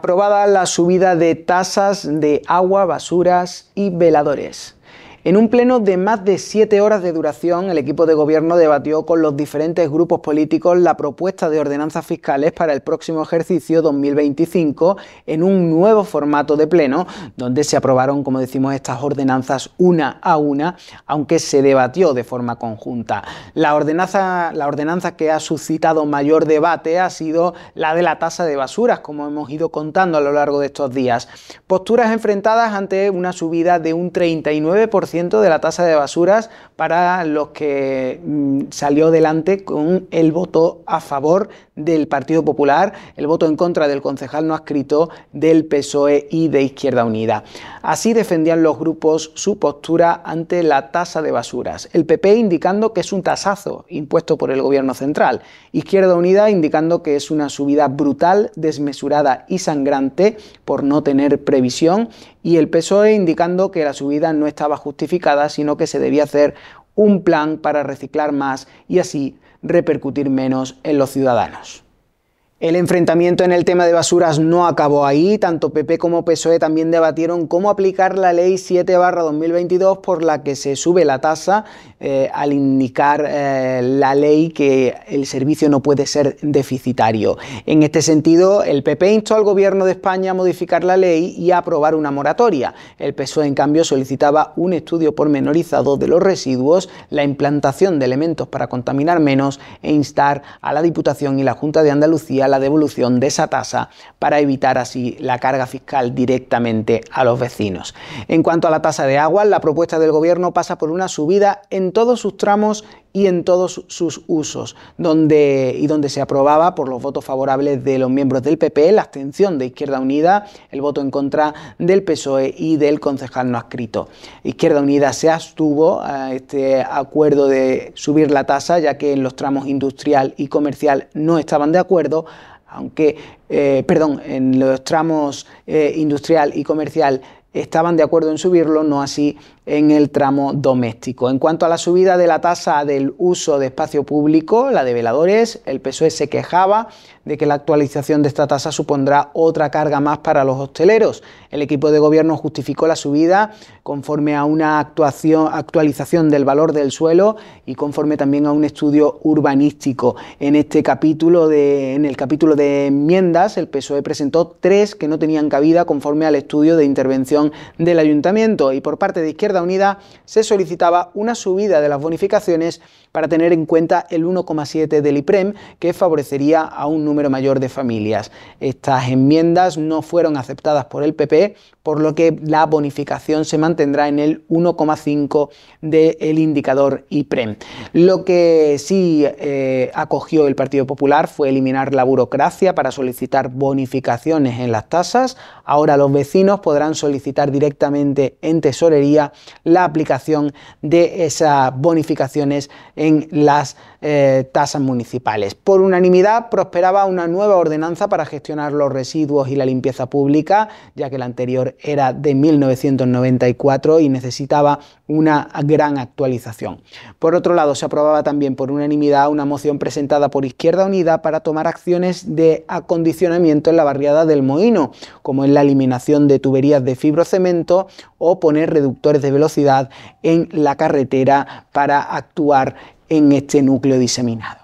aprobada la subida de tasas de agua, basuras y veladores. En un pleno de más de siete horas de duración, el equipo de gobierno debatió con los diferentes grupos políticos la propuesta de ordenanzas fiscales para el próximo ejercicio 2025 en un nuevo formato de pleno, donde se aprobaron, como decimos, estas ordenanzas una a una, aunque se debatió de forma conjunta. La ordenanza, la ordenanza que ha suscitado mayor debate ha sido la de la tasa de basuras, como hemos ido contando a lo largo de estos días. Posturas enfrentadas ante una subida de un 39% de la tasa de basuras para los que mm, salió delante con el voto a favor del Partido Popular, el voto en contra del concejal no adscrito del PSOE y de Izquierda Unida. Así defendían los grupos su postura ante la tasa de basuras. El PP indicando que es un tasazo impuesto por el gobierno central. Izquierda Unida indicando que es una subida brutal, desmesurada y sangrante por no tener previsión. Y el PSOE indicando que la subida no estaba justificada sino que se debía hacer un plan para reciclar más y así repercutir menos en los ciudadanos. El enfrentamiento en el tema de basuras no acabó ahí, tanto PP como PSOE también debatieron cómo aplicar la ley 7-2022 por la que se sube la tasa eh, al indicar eh, la ley que el servicio no puede ser deficitario. En este sentido, el PP instó al gobierno de España a modificar la ley y a aprobar una moratoria. El PSOE, en cambio, solicitaba un estudio pormenorizado de los residuos, la implantación de elementos para contaminar menos e instar a la Diputación y la Junta de Andalucía la devolución de esa tasa para evitar así la carga fiscal directamente a los vecinos. En cuanto a la tasa de agua, la propuesta del gobierno pasa por una subida en todos sus tramos y en todos sus usos, donde, y donde se aprobaba por los votos favorables de los miembros del PP, la abstención de Izquierda Unida, el voto en contra del PSOE y del concejal no adscrito. Izquierda Unida se abstuvo a este acuerdo de subir la tasa, ya que en los tramos industrial y comercial no estaban de acuerdo, aunque, eh, perdón, en los tramos eh, industrial y comercial estaban de acuerdo en subirlo, no así en el tramo doméstico. En cuanto a la subida de la tasa del uso de espacio público, la de veladores, el PSOE se quejaba de que la actualización de esta tasa supondrá otra carga más para los hosteleros. El equipo de gobierno justificó la subida conforme a una actualización del valor del suelo y conforme también a un estudio urbanístico. En este capítulo de, en el capítulo de enmiendas, el PSOE presentó tres que no tenían cabida conforme al estudio de intervención del ayuntamiento y por parte de Izquierda Unida se solicitaba una subida de las bonificaciones para tener en cuenta el 1,7 del IPREM que favorecería a un número mayor de familias. Estas enmiendas no fueron aceptadas por el PP por lo que la bonificación se mantendrá en el 1,5 del indicador IPREM. Lo que sí eh, acogió el Partido Popular fue eliminar la burocracia para solicitar bonificaciones en las tasas. Ahora los vecinos podrán solicitar directamente en tesorería la aplicación de esas bonificaciones en las eh, tasas municipales. Por unanimidad prosperaba una nueva ordenanza para gestionar los residuos y la limpieza pública, ya que la anterior era de 1994 y necesitaba una gran actualización. Por otro lado, se aprobaba también por unanimidad una moción presentada por Izquierda Unida para tomar acciones de acondicionamiento en la barriada del Moino, como en la eliminación de tuberías de fibrocemento o poner reductores de velocidad en la carretera para actuar en este núcleo diseminado.